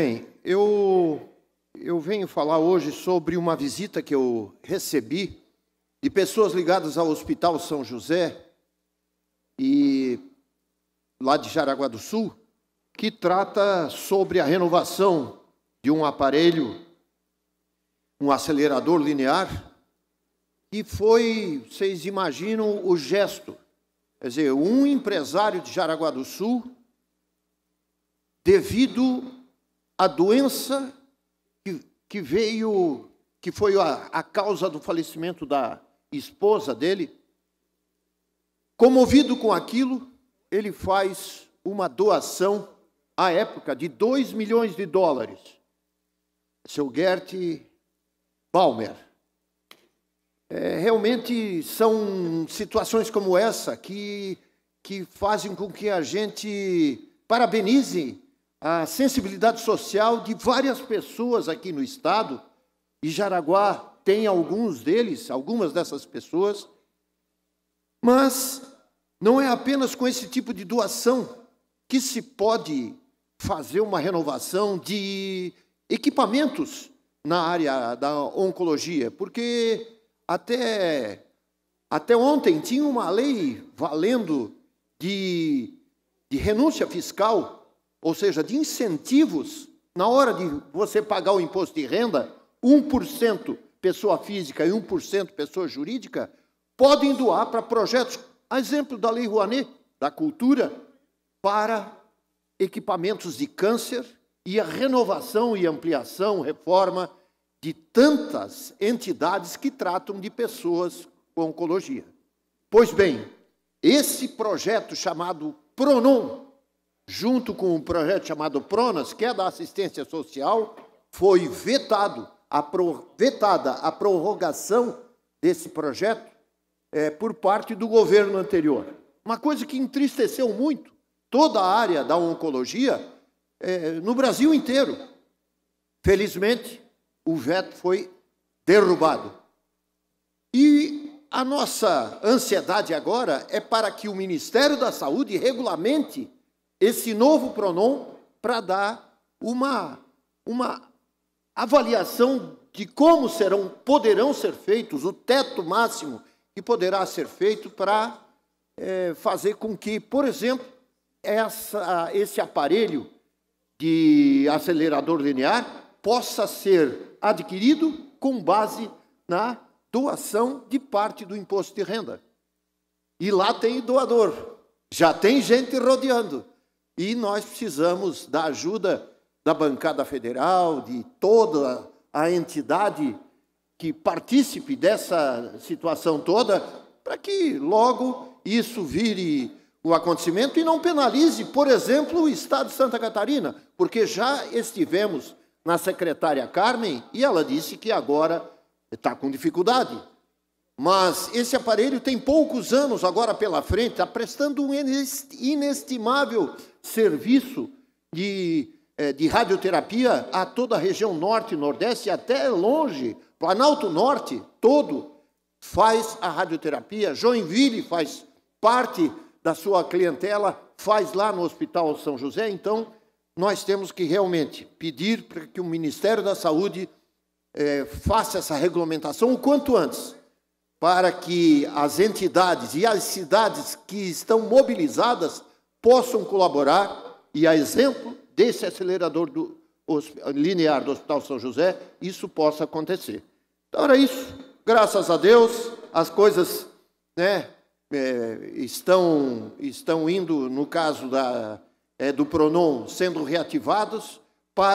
Bem, eu, eu venho falar hoje sobre uma visita que eu recebi de pessoas ligadas ao Hospital São José, e lá de Jaraguá do Sul, que trata sobre a renovação de um aparelho, um acelerador linear, e foi, vocês imaginam o gesto. Quer dizer, um empresário de Jaraguá do Sul, devido a doença que, que veio, que foi a, a causa do falecimento da esposa dele, comovido com aquilo, ele faz uma doação à época de 2 milhões de dólares. Seu Gert Balmer. É, realmente são situações como essa que, que fazem com que a gente parabenize a sensibilidade social de várias pessoas aqui no estado, e Jaraguá tem alguns deles, algumas dessas pessoas, mas não é apenas com esse tipo de doação que se pode fazer uma renovação de equipamentos na área da oncologia, porque até, até ontem tinha uma lei valendo de, de renúncia fiscal ou seja, de incentivos, na hora de você pagar o imposto de renda, 1% pessoa física e 1% pessoa jurídica, podem doar para projetos, a exemplo da Lei Rouanet, da cultura, para equipamentos de câncer e a renovação e ampliação, reforma de tantas entidades que tratam de pessoas com oncologia. Pois bem, esse projeto chamado Pronom, junto com um projeto chamado PRONAS, que é da assistência social, foi vetado, vetada a prorrogação desse projeto é, por parte do governo anterior. Uma coisa que entristeceu muito toda a área da oncologia é, no Brasil inteiro. Felizmente, o veto foi derrubado. E a nossa ansiedade agora é para que o Ministério da Saúde regulamente esse novo pronom para dar uma, uma avaliação de como serão, poderão ser feitos, o teto máximo que poderá ser feito para é, fazer com que, por exemplo, essa, esse aparelho de acelerador linear possa ser adquirido com base na doação de parte do imposto de renda. E lá tem doador, já tem gente rodeando. E nós precisamos da ajuda da bancada federal, de toda a entidade que participe dessa situação toda, para que logo isso vire o acontecimento e não penalize, por exemplo, o Estado de Santa Catarina, porque já estivemos na secretária Carmen e ela disse que agora está com dificuldade. Mas esse aparelho tem poucos anos agora pela frente, está prestando um inestimável serviço de, é, de radioterapia a toda a região norte, nordeste e até longe. Planalto Norte todo faz a radioterapia. Joinville faz parte da sua clientela, faz lá no Hospital São José. Então, nós temos que realmente pedir para que o Ministério da Saúde é, faça essa regulamentação o quanto antes para que as entidades e as cidades que estão mobilizadas possam colaborar, e a exemplo desse acelerador do, linear do Hospital São José, isso possa acontecer. Então era isso. Graças a Deus, as coisas né, é, estão, estão indo, no caso da, é, do Pronon, sendo reativadas.